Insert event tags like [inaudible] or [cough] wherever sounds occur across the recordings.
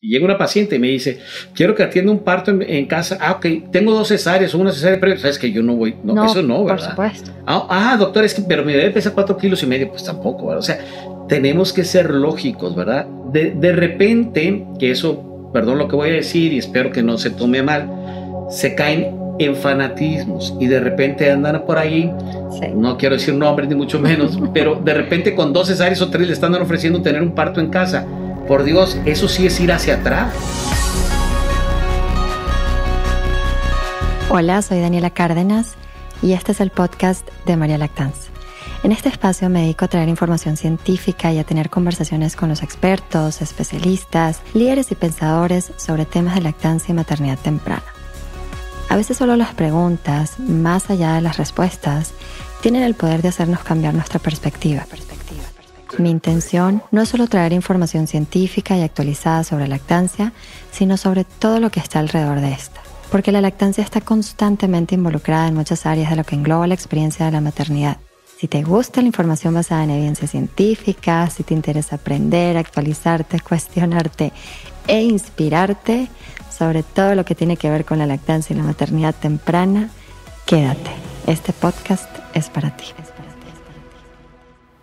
Y llega una paciente y me dice, quiero que atienda un parto en, casa. Ah, ok, tengo dos cesáreas una cesárea previa. Sabes pues, que yo no voy, no, eso no, ¿verdad? Por supuesto. Ah, ah, doctor, es que, pero mi bebé pesa cuatro kilos y medio. Pues tampoco, ¿verdad? O sea, tenemos que ser lógicos, ¿verdad? De, de repente, que eso, perdón lo que voy a decir y espero que no se tome mal, se caen en fanatismos y de repente andan por ahí, no quiero decir nombres ni mucho menos, [laughs] pero de repente con dos cesáreas o tres le están ofreciendo tener un parto en casa por Dios, eso sí es ir hacia atrás. Hola, soy Daniela Cárdenas y este es el podcast de María Lactancia. En este espacio me dedico a traer información científica y a tener conversaciones con los expertos, especialistas, líderes y pensadores sobre temas de lactancia y maternidad temprana. A veces solo las preguntas, más allá de las respuestas, tienen el poder de hacernos cambiar nuestra perspectiva. Mi intención no es solo traer información científica y actualizada sobre lactancia, sino sobre todo lo que está alrededor de esta. Porque la lactancia está constantemente involucrada en muchas áreas de lo que engloba la experiencia de la maternidad. Si te gusta la información basada en evidencia científica, si te interesa aprender, actualizarte, [laughs] cuestionarte e inspirarte sobre todo lo que tiene que ver con la lactancia y la maternidad temprana, quédate. Este podcast es para ti.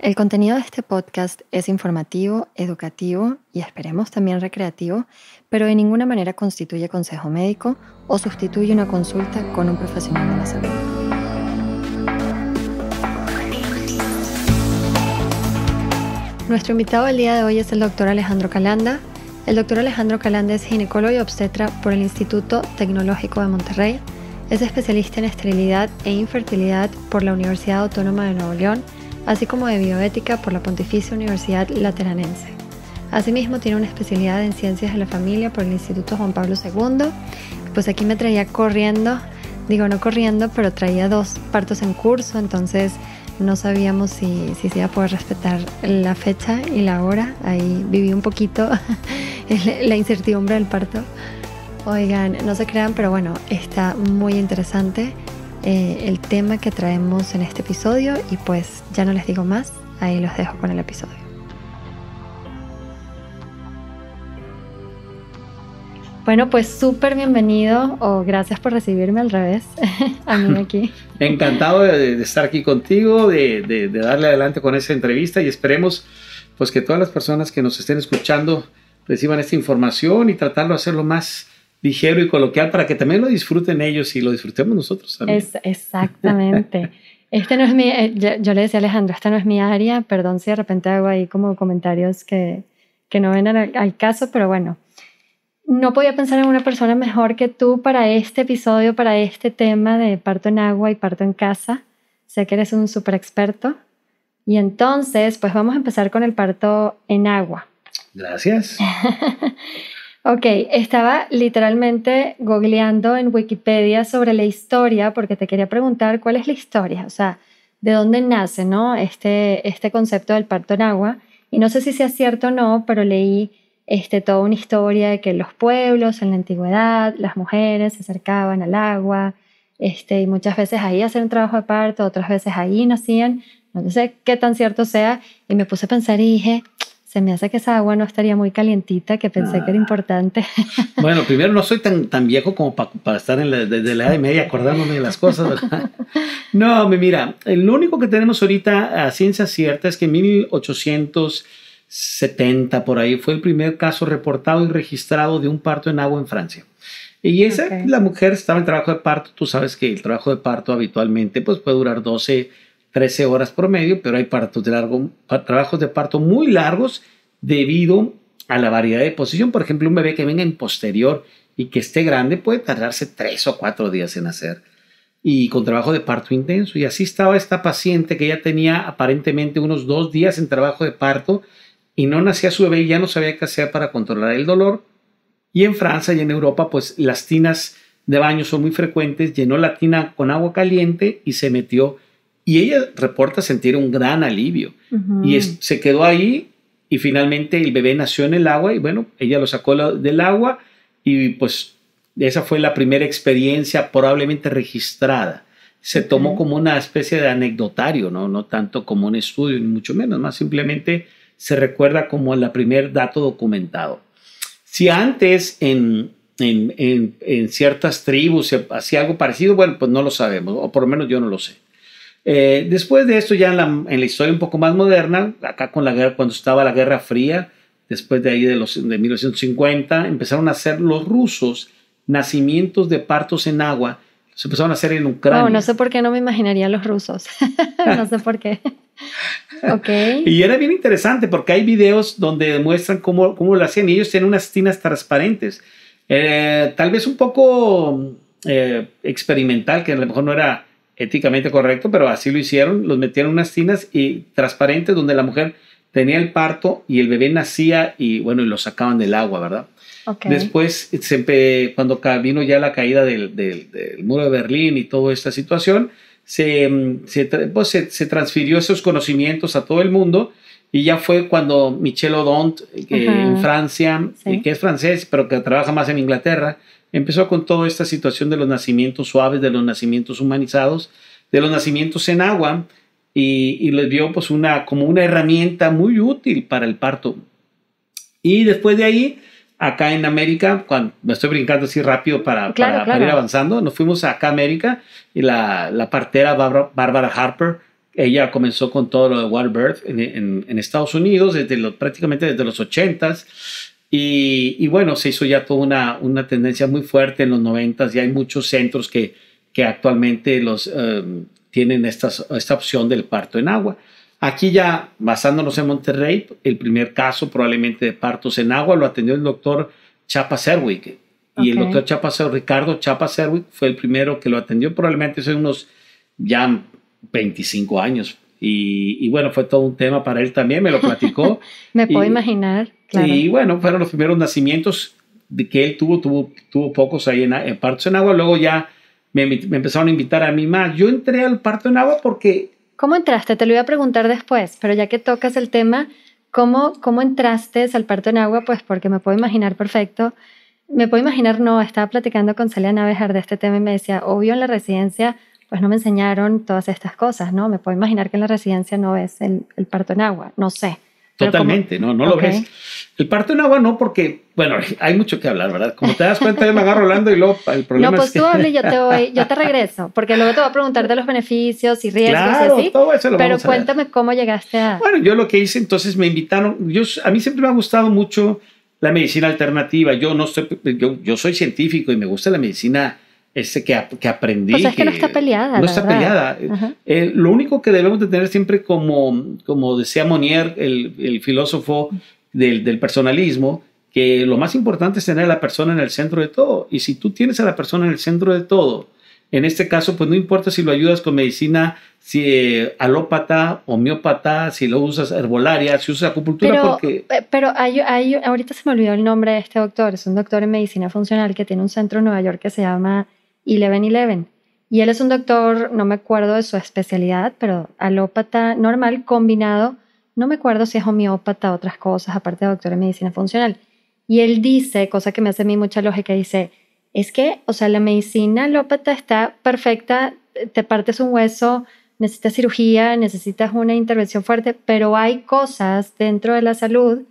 El contenido de este podcast es informativo, educativo y esperemos también recreativo, pero de ninguna manera constituye consejo médico o sustituye una consulta con un profesional de la salud. Nuestro invitado el día de hoy es el doctor Alejandro Calanda. El doctor Alejandro Calanda es ginecólogo y obstetra por el Instituto Tecnológico de Monterrey. Es especialista en esterilidad e infertilidad por la Universidad Autónoma de Nuevo León así como de bioética por la Pontificia Universidad Lateranense. Asimismo, tiene una especialidad en ciencias de la familia por el Instituto Juan Pablo II. Pues aquí me traía corriendo, digo no corriendo, pero traía dos partos en curso, entonces no sabíamos si, se iba a poder respetar la fecha y la hora. Ahí viví un poquito [laughs] la incertidumbre del parto. Oigan, no se crean, pero bueno, está muy interesante. Eh, el tema que traemos en este episodio y pues ya no les digo más, ahí los dejo con el episodio. Bueno, pues súper bienvenido o gracias por recibirme al revés [laughs] a mí aquí. [laughs] Encantado de, estar aquí contigo, de, darle adelante con esa entrevista y esperemos pues que todas las personas que nos estén escuchando reciban esta información y tratarlo de hacerlo más ligero y coloquial para que también lo disfruten ellos y lo disfrutemos nosotros también. exactamente. este no es mi, eh, yo, le decía a Alejandro, esta no es mi área, perdón si de repente hago ahí como comentarios que, que no ven al, al caso, pero bueno, no podía pensar en una persona mejor que tú para este episodio, para este tema de parto en agua y parto en casa. Sé que eres un súper experto. Y entonces, pues vamos a empezar con el parto en agua. Gracias. [laughs] Ok, estaba literalmente googleando en Wikipedia sobre la historia porque te quería preguntar cuál es la historia, o sea, de dónde nace ¿no? este, este concepto del parto en agua. Y no sé si sea cierto o no, pero leí este, toda una historia de que los pueblos en la antigüedad, las mujeres se acercaban al agua, este, y muchas veces ahí hacían un trabajo de parto, otras veces ahí nacían. No sé qué tan cierto sea. Y me puse a pensar y dije, se me hace que esa agua no estaría muy calientita, que pensé que era ah. importante. [laughs] Bueno, primero no soy tan, tan viejo como para estar en la, desde la edad media acordándome de las cosas. ¿verdad? [laughs] No, mira, lo único que tenemos ahorita a ciencia cierta es que en 1870 por ahí fue el primer caso reportado y registrado de un parto en agua en Francia. Y esa, la mujer estaba en trabajo de parto, tú sabes que el trabajo de parto habitualmente pues, puede durar 12 13 horas promedio, pero hay partos de largo, trabajos de parto muy largos debido a la variedad de posición. Por ejemplo, un bebé que venga en posterior y que esté grande puede tardarse 3 o 4 días en nacer y con trabajo de parto intenso. Y así estaba esta paciente que ya tenía aparentemente unos dos días en trabajo de parto y no nacía su bebé y ya no sabía qué hacer para controlar el dolor. Y en Francia y en Europa, pues las tinas de baño son muy frecuentes, llenó la tina con agua caliente y se metió y ella reporta sentir un gran alivio. Y se quedó ahí y finalmente el bebé nació en el agua y bueno, ella lo sacó del agua y pues esa fue la primera experiencia probablemente registrada. Se tomó como una especie de anecdotario, ¿no? no tanto como un estudio, ni mucho menos, más simplemente se recuerda como el primer dato documentado. Si antes en, en, en ciertas tribus se hacía algo parecido, bueno, pues no lo sabemos, o por lo menos yo no lo sé. Eh, después de esto, ya en la, historia un poco más moderna, acá con la guerra, cuando estaba la Guerra Fría, después de ahí de, los, de 1950, empezaron a hacer los rusos nacimientos de partos en agua. Se empezaron a hacer en Ucrania. Oh, no sé por qué no me imaginaría los rusos. [laughs] no sé por qué. [laughs] Y era bien interesante porque hay videos donde demuestran cómo, cómo lo hacían y ellos tienen unas tinas transparentes. Eh, tal vez un poco eh, experimental, que a lo mejor no era éticamente correcto, pero así lo hicieron, los metieron en unas tinas y transparentes donde la mujer tenía el parto y el bebé nacía y bueno, y lo sacaban del agua, ¿verdad? Después, cuando vino ya la caída del, muro de Berlín y toda esta situación, mm, pues, se, transfirió esos conocimientos a todo el mundo y ya fue cuando Michel Odont, eh, en Francia, que es francés, pero que trabaja más en Inglaterra, empezó con toda esta situación de los nacimientos suaves, de los nacimientos humanizados, de los nacimientos en agua, y, les dio pues una, como una herramienta muy útil para el parto. Y después de ahí, acá en América, cuando, me estoy brincando así rápido para, para, ir avanzando, nos fuimos acá a América y la, la partera Bárbara Harper, ella comenzó con todo lo de Water Birth en, Estados Unidos, desde los, prácticamente desde los 80s, y, bueno, se hizo ya toda una, una tendencia muy fuerte en los 90 y hay muchos centros que, que actualmente los, em, tienen estas, esta opción del parto en agua. Aquí ya, basándonos en Monterrey, el primer caso probablemente de partos en agua lo atendió el doctor Chapa Serwick. Y el doctor Chapa Ricardo Chapa Serwick, fue el primero que lo atendió, probablemente hace unos ya 25 años, y, bueno, fue todo un tema para él también, me lo platicó. [laughs] me puedo imaginar. Y bueno, fueron los primeros nacimientos que él tuvo, tuvo, tuvo pocos ahí en, en en Agua. Luego ya me, empezaron a invitar a mí más. Yo entré al Parto en Agua porque... ¿Cómo entraste? Te lo voy a preguntar después, pero ya que tocas el tema, ¿cómo, entraste al Parto en Agua? Pues porque me puedo imaginar perfecto. Me puedo imaginar, no, estaba platicando con Celia Navejar de este tema y me decía, obvio en la residencia pues no me enseñaron todas estas cosas, ¿no? Me puedo imaginar que en la residencia no es el, el parto en agua, no sé. Totalmente, no, no lo ves. El parto en agua no, porque, bueno, hay mucho que hablar, ¿verdad? Como te das cuenta, yo me agarro hablando y luego el problema No, pues es que... tú yo te yo te [laughs] regreso, porque luego te voy a preguntar de los beneficios y riesgos Todo eso lo pero cuéntame cómo llegaste a. Bueno, yo lo que hice entonces me invitaron. Yo, a mí siempre me ha gustado mucho la medicina alternativa. Yo no sé. yo, yo soy científico y me gusta la medicina ese que, que aprendí. Pues es que, no está peleada. No está peleada. Eh, lo único que debemos de tener siempre como, como decía Monier, el, el filósofo del, del, personalismo, que lo más importante es tener a la persona en el centro de todo. Y si tú tienes a la persona en el centro de todo, en este caso, pues no importa si lo ayudas con medicina si eh, alópata, homeópata, si lo usas herbolaria, si usas acupuntura, pero, eh, Pero hay, hay, ahorita se me olvidó el nombre de este doctor, es un doctor en medicina funcional que tiene un centro en Nueva York que se llama ven. Y él es un doctor, no me acuerdo de su especialidad, pero alópata normal combinado, no me acuerdo si es homeópata o otras cosas, aparte de doctor en medicina funcional. Y él dice, cosa que me hace a mí mucha lógica, dice, es que, o sea, la medicina alópata está perfecta, te partes un hueso, necesitas cirugía, necesitas una intervención fuerte, pero hay cosas dentro de la salud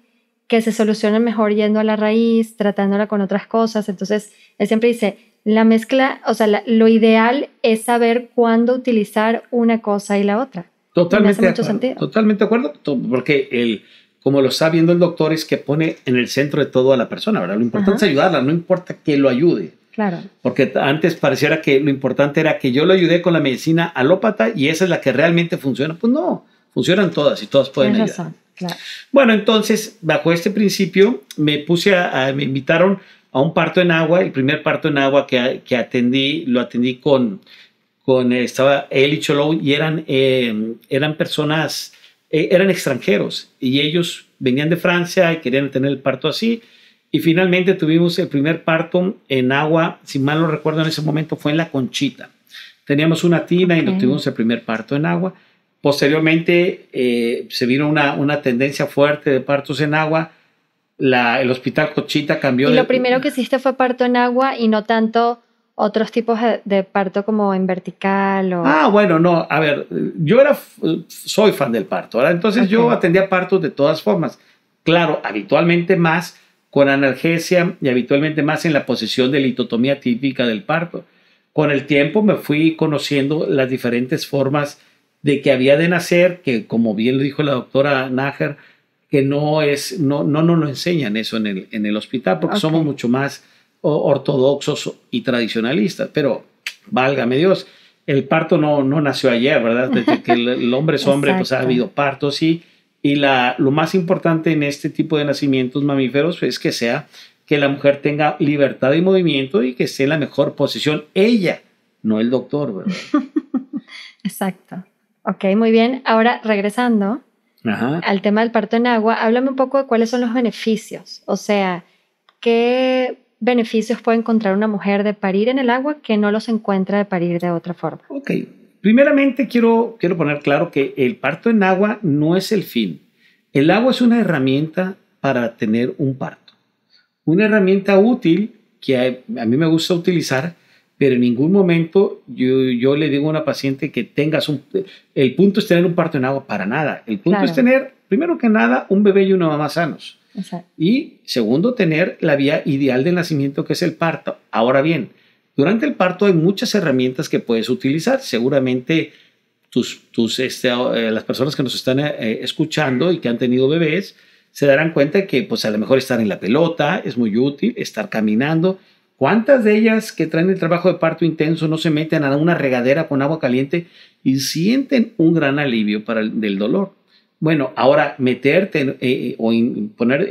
que se solucionan mejor yendo a la raíz, tratándola con otras cosas. Entonces, él siempre dice, la mezcla, o sea, lo ideal es saber cuándo utilizar una cosa y la otra. Totalmente Totalmente de acuerdo, porque el, como lo está viendo el doctor, es que pone en el centro de todo a la persona, ¿verdad? Lo importante es ayudarla, no importa que lo ayude. Claro. Porque antes pareciera que lo importante era que yo lo ayudé con la medicina alópata y esa es la que realmente funciona. Pues no, funcionan todas y todas pueden Tienes ayudar. Bueno, entonces, bajo este principio, me puse a me invitaron a un parto en agua, el primer parto en agua que, atendí, lo atendí con, con, eh, estaba él y Cholo y eran, em, eran personas, eh, eran extranjeros y ellos venían de Francia y querían tener el parto así. Y finalmente tuvimos el primer parto en agua, si mal no recuerdo en ese momento fue en La Conchita. Teníamos una tina y y tuvimos el primer parto en agua. Posteriormente eh, se vino una, una tendencia fuerte de partos en agua la, el hospital Cochita cambió. Y lo primero que hiciste fue parto en agua y no tanto otros tipos de parto como en vertical o... Ah, bueno, no, a ver, yo era, soy fan del parto, ¿verdad? Entonces yo atendía partos de todas formas. Claro, habitualmente más con analgesia y habitualmente más en la posición de litotomía típica del parto. Con el tiempo me fui conociendo las diferentes formas de que había de nacer, que como bien lo dijo la doctora Náger que no es, no, no no lo enseñan eso en el, en el hospital, porque somos mucho más ortodoxos y tradicionalistas, pero válgame Dios, el parto no, no nació ayer, ¿verdad? Desde que el, hombre es hombre, pues ha habido partos y, y la, lo más importante en este tipo de nacimientos mamíferos es que sea que la mujer tenga libertad de movimiento y que esté en la mejor posición ella, no el doctor, ¿verdad? [laughs] Exacto. Ok, muy bien. Ahora regresando, al tema del parto en agua, háblame un poco de cuáles son los beneficios. O sea, ¿qué beneficios puede encontrar una mujer de parir en el agua que no los encuentra de parir de otra forma? Ok. Primeramente quiero, quiero poner claro que el parto en agua no es el fin. El agua es una herramienta para tener un parto. Una herramienta útil que a, a mí me gusta utilizar pero en ningún momento yo, le digo a una paciente que tengas un... El punto es tener un parto en agua para nada. El punto es tener, primero que nada, un bebé y una mamá sanos. Y segundo, tener la vía ideal del nacimiento, que es el parto. Ahora bien, durante el parto hay muchas herramientas que puedes utilizar. Seguramente tus, tus este, eh, las personas que nos están eh, eh, escuchando y que han tenido bebés se darán cuenta que pues a lo mejor estar en la pelota es muy útil, estar caminando ¿Cuántas de ellas que traen el trabajo de parto intenso no se meten a una regadera con agua caliente y sienten un gran alivio para del dolor? Bueno, ahora meterte eh, eh, o poner,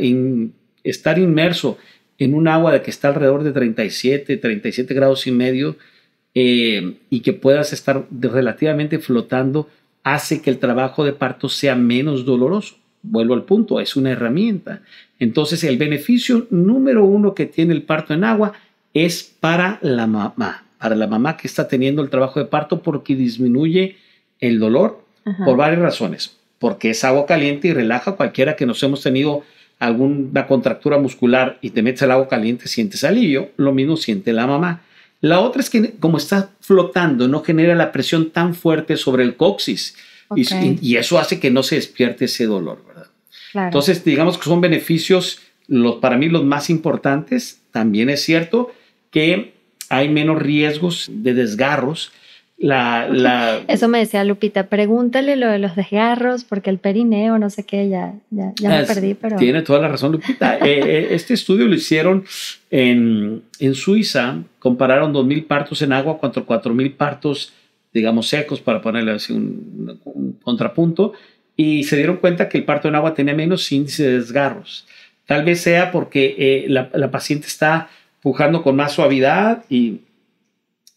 estar inmerso en un agua de que está alrededor de 37, 37 grados y medio eh, y que puedas estar relativamente flotando hace que el trabajo de parto sea menos doloroso. Vuelvo al punto, es una herramienta. Entonces el beneficio número uno que tiene el parto en agua es para la mamá, para la mamá que está teniendo el trabajo de parto porque disminuye el dolor por varias razones, porque es agua caliente y relaja cualquiera que nos hemos tenido alguna contractura muscular y te metes el agua caliente, sientes alivio, lo mismo siente la mamá. La otra es que como está flotando, no genera la presión tan fuerte sobre el coxis y, eso hace que no se despierte ese dolor, ¿verdad? Entonces, digamos que son beneficios, los, para mí los más importantes, también es cierto, que hay menos riesgos de desgarros. La, [laughs] Eso me decía Lupita, pregúntale lo de los desgarros, porque el perineo, no sé qué, ya, ya, me perdí, Tiene toda la razón, Lupita. [laughs] Eh, eh, este estudio lo hicieron en, en Suiza, compararon 2.000 partos en agua contra 4.000 partos, digamos, secos, para ponerle así un, contrapunto, y se dieron cuenta que el parto en agua tenía menos índice de desgarros. Tal vez sea porque eh, la, la, paciente está pujando con más suavidad y,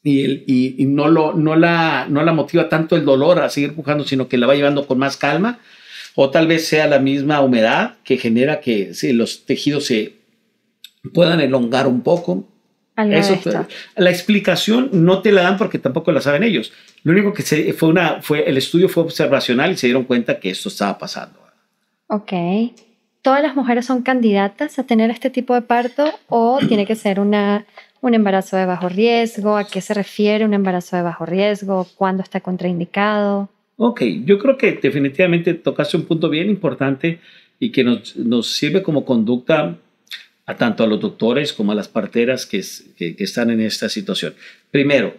y, y, no, lo, no, la, no la motiva tanto el dolor a seguir pujando, sino que la va llevando con más calma. O tal vez sea la misma humedad que genera que los tejidos se puedan elongar un poco. Ah, Eso, la explicación no te la dan porque tampoco la saben ellos. Lo único que se, fue una fue el estudio fue observacional y se dieron cuenta que esto estaba pasando. Ok. ¿Todas las mujeres son candidatas a tener este tipo de parto o tiene que ser una, un embarazo de bajo riesgo? ¿A qué se refiere un embarazo de bajo riesgo? ¿Cuándo está contraindicado? Ok, yo creo que definitivamente tocaste un punto bien importante y que nos, nos sirve como conducta a tanto a los doctores como a las parteras que, que están en esta situación. Primero,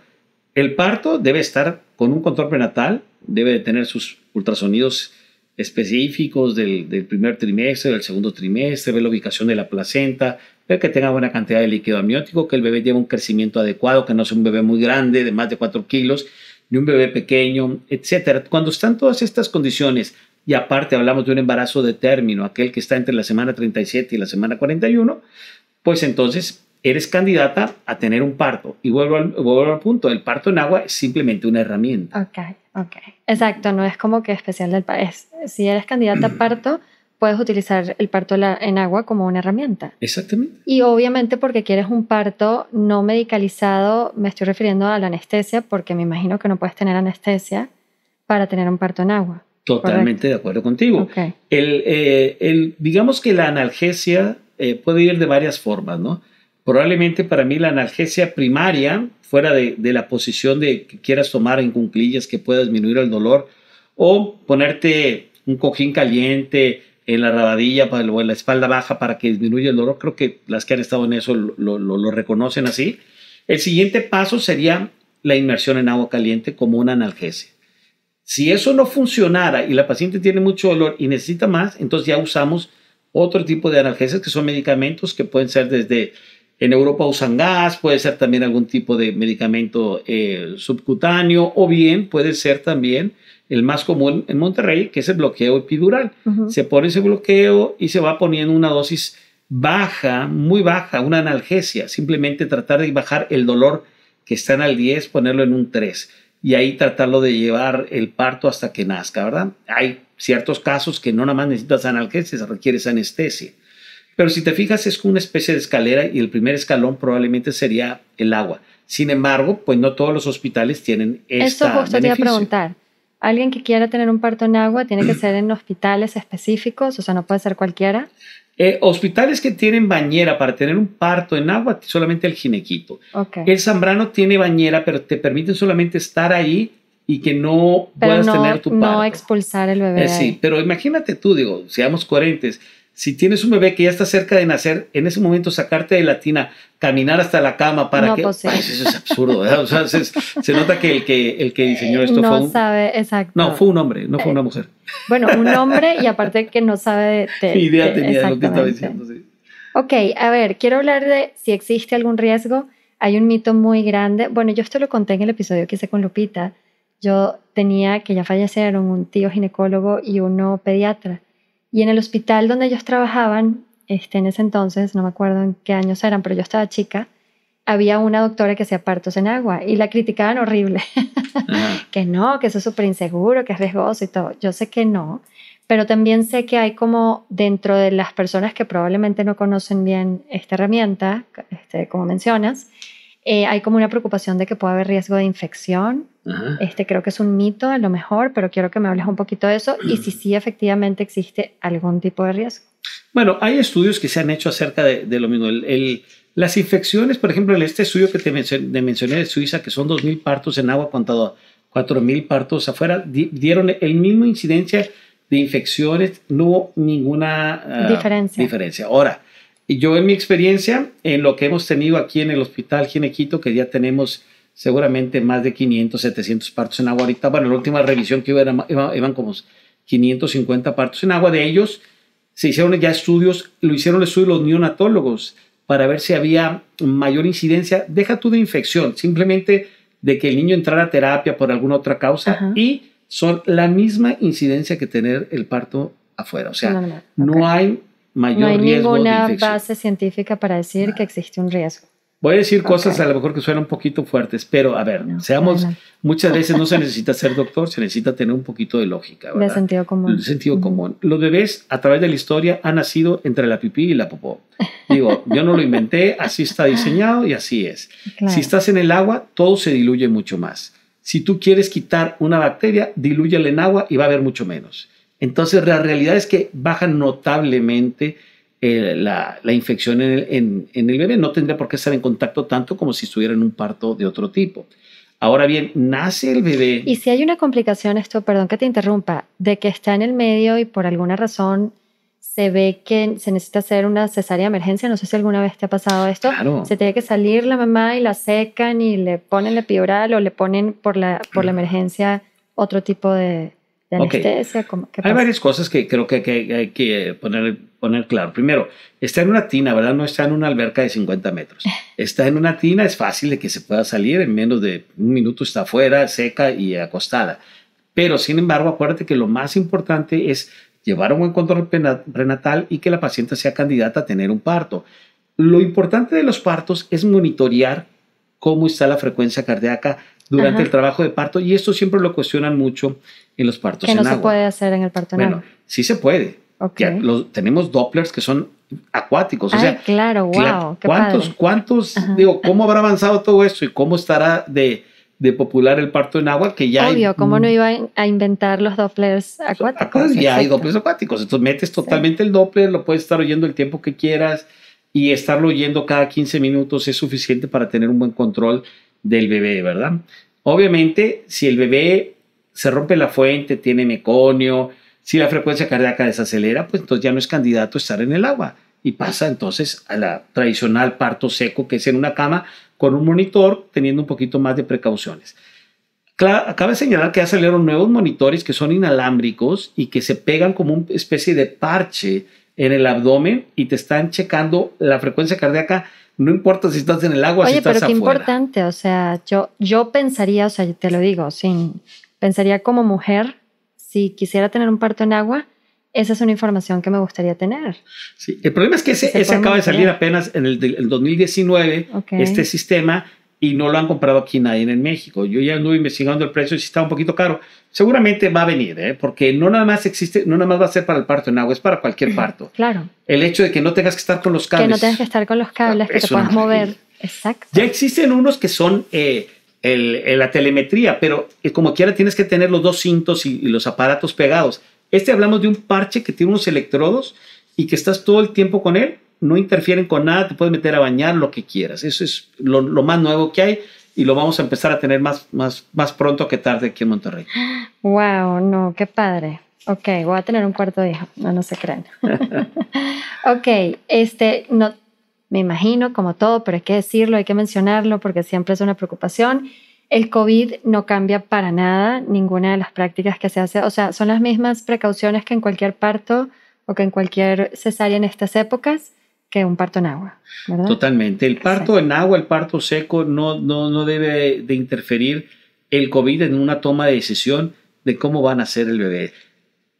el parto debe estar con un control prenatal, debe tener sus ultrasonidos específicos del, primer trimestre, del segundo trimestre, ver la ubicación de la placenta, ver que tenga buena cantidad de líquido amniótico, que el bebé lleve un crecimiento adecuado, que no sea un bebé muy grande, de más de 4 kilos, ni un bebé pequeño, etc. Cuando están todas estas condiciones, y aparte hablamos de un embarazo de término, aquel que está entre la semana 37 y la semana 41, pues entonces eres candidata a tener un parto. Y vuelvo al, punto, el parto en agua es simplemente una herramienta. Ok, ok. Exacto, no es como que especial del país. Si eres candidata a [clears throat] parto, puedes utilizar el parto en agua como una herramienta. Exactamente. Y obviamente porque quieres un parto no medicalizado, me estoy refiriendo a la anestesia, porque me imagino que no puedes tener anestesia para tener un parto en agua. Totalmente de acuerdo contigo. Eh, el, digamos que la analgesia eh, puede ir de varias formas, ¿no? Probablemente para mí la analgesia primaria, fuera de, la posición de que quieras tomar en cunclillas que pueda disminuir el dolor, o ponerte un cojín caliente en la rabadilla o en la espalda baja para que disminuya el dolor. Creo que las que han estado en eso lo, lo, reconocen así. El siguiente paso sería la inmersión en agua caliente como una analgesia. Si eso no funcionara y la paciente tiene mucho dolor y necesita más, entonces ya usamos otro tipo de analgesias que son medicamentos que pueden ser desde en Europa usan gas, puede ser también algún tipo de medicamento eh, subcutáneo o bien puede ser también el más común en Monterrey, que es el bloqueo epidural. Se pone ese bloqueo y se va poniendo una dosis baja, muy baja, una analgesia, simplemente tratar de bajar el dolor que está en el 10, ponerlo en un 3 y ahí tratarlo de llevar el parto hasta que nazca, ¿verdad? Hay ciertos casos que no nada más necesitas analgesia, se requieres anestesia. Pero si te fijas, es una especie de escalera y el primer escalón probablemente sería el agua. Sin embargo, pues no todos los hospitales tienen esta Eso justo preguntar. Alguien que quiera tener un parto en agua tiene que [clears throat] ser en hospitales específicos, o sea, no puede ser cualquiera. Eh, hospitales que tienen bañera para tener un parto en agua, solamente el ginequito. El Zambrano tiene bañera, pero te permiten solamente estar allí y que no puedas tener tu parto. No expulsar el bebé. Eh, sí, pero imagínate tú, digo, seamos coherentes si tienes un bebé que ya está cerca de nacer, en ese momento sacarte de la tina, caminar hasta la cama para que... Pues eso es absurdo, se, nota que el que, el que diseñó esto no fue un... sabe, exacto. No, fue un hombre, no fue una eh, mujer. Bueno, un hombre y aparte que no sabe de... [laughs] idea tenía de lo que estaba diciendo, sí. Ok, a ver, quiero hablar de si existe algún riesgo. Hay un mito muy grande. Bueno, yo esto lo conté en el episodio que hice con Lupita. Yo tenía, que ya fallecieron, un tío ginecólogo y uno pediatra y en el hospital donde ellos trabajaban, este, en ese entonces, no me acuerdo en qué años eran, pero yo estaba chica, había una doctora que hacía partos en agua y la criticaban horrible. [laughs] que no, que eso es súper inseguro, que es riesgoso y todo. Yo sé que no, pero también sé que hay como dentro de las personas que probablemente no conocen bien esta herramienta, este, como mencionas, eh, hay como una preocupación de que pueda haber riesgo de infección. Este creo que es un mito a lo mejor, pero quiero que me hables un poquito de eso y si sí efectivamente existe algún tipo de riesgo. Bueno, hay estudios que se han hecho acerca de, lo mismo. las infecciones, por ejemplo, en este estudio que te mencioné, de Suiza, que son 2.000 partos en agua contado 4.000 partos afuera, dieron el mismo incidencia de infecciones, no hubo ninguna ah, diferencia. diferencia. Ahora, y yo en mi experiencia, en lo que hemos tenido aquí en el Hospital Ginequito, que ya tenemos seguramente más de 500, 700 partos en agua ahorita. Bueno, la última revisión que hubo iban, como 550 partos en agua. De ellos se hicieron ya estudios, lo hicieron estudios los neonatólogos para ver si había mayor incidencia. Deja tú de infección, simplemente de que el niño entrara a terapia por alguna otra causa y son la misma incidencia que tener el parto afuera. O sea, no, hay no hay ninguna base científica para decir que existe un riesgo. Voy a decir cosas a lo mejor que suenan un poquito fuertes, pero a ver, seamos, muchas veces no se [laughs] necesita ser doctor, se necesita tener un poquito de lógica. ¿verdad? De sentido común. De sentido común. Los bebés a través de la historia han nacido entre la pipí y la popó. [laughs] Digo, yo no lo inventé, así está diseñado y así es. Si estás en el agua, todo se diluye mucho más. Si tú quieres quitar una bacteria, dilúyela en agua y va a haber mucho menos. Entonces, la realidad es que baja notablemente eh, la, infección en el, bebé. No tendría por qué estar en contacto tanto como si estuviera en un parto de otro tipo. Ahora bien, nace el bebé. Y si hay una complicación, esto, perdón que te interrumpa, de que está en el medio y por alguna razón se ve que se necesita hacer una cesárea de emergencia, no sé si alguna vez te ha pasado esto, se tiene que salir la mamá y la secan y le ponen la epidural o le ponen por la, por la emergencia otro tipo de, hay varias cosas que creo que, hay que poner, poner claro. Primero, está en una tina, ¿verdad? No está en una alberca de 50 metros. [laughs] Está en una tina, es fácil de que se pueda salir, en menos de un minuto está afuera, seca y acostada. Pero, sin embargo, acuérdate que lo más importante es llevar un buen control prenatal y que la paciente sea candidata a tener un parto. Lo importante de los partos es monitorear cómo está la frecuencia cardíaca durante el trabajo de parto y esto siempre lo cuestionan mucho en los partos que no se puede hacer en el parto en bueno, sí se puede. tenemos Dopplers que son acuáticos. claro, wow. qué ¿Cuántos, padre. cuántos, digo, cómo habrá avanzado todo esto y cómo estará de, popular el parto en agua que ya Obvio, ¿cómo no iban a inventar los Dopplers acuáticos? ya hay Dopplers acuáticos. Entonces metes totalmente el Doppler, lo puedes estar oyendo el tiempo que quieras y estarlo oyendo cada 15 minutos es suficiente para tener un buen control del bebé, ¿verdad? Obviamente, si el bebé se rompe la fuente, tiene meconio, si la frecuencia cardíaca desacelera, pues entonces ya no es candidato a estar en el agua y pasa entonces a la tradicional parto seco, que es en una cama con un monitor, teniendo un poquito más de precauciones. acaba de señalar que ya salieron nuevos monitores que son inalámbricos y que se pegan como una especie de parche en el abdomen y te están checando la frecuencia cardíaca. No importa si estás en el agua, si estás pero qué importante, o sea, yo, yo pensaría, o sea, te lo digo, sin pensaría como mujer, si quisiera tener un parto en agua, esa es una información que me gustaría tener. Sí, el problema es que ese, acaba de salir apenas en el, 2019, este sistema, y no lo han comprado aquí nadie en México. Yo ya anduve investigando el precio y si está un poquito caro. Seguramente va a venir, ¿eh? porque no nada más existe, no nada más va a ser para el parto en agua, es para cualquier [laughs] parto. Claro. El hecho de que no tengas que estar con los cables. Que no tengas que estar con los cables, ah, que te puedas mover. Exacto. Ya existen unos que son eh, la telemetría, pero eh, como quiera tienes que tener los dos cintos y, los aparatos pegados. Este hablamos de un parche que tiene unos electrodos y que estás todo el tiempo con él, no interfieren con nada, te puedes meter a bañar, lo que quieras. Eso es lo, más nuevo que hay y lo vamos a empezar a tener más, más, más pronto que tarde aquí en Monterrey. ¡Wow! No, qué padre. Ok, voy a tener un cuarto hijo, no, no se crean. [laughs] ok, este, no, me imagino, como todo, pero hay que decirlo, hay que mencionarlo porque siempre es una preocupación. El COVID no cambia para nada ninguna de las prácticas que se hace, o sea, son las mismas precauciones que en cualquier parto o que en cualquier cesárea en estas épocas que un parto en agua. Totalmente. El parto en agua, el parto seco, no, no, debe de interferir el COVID en una toma de decisión de cómo van a ser el bebé.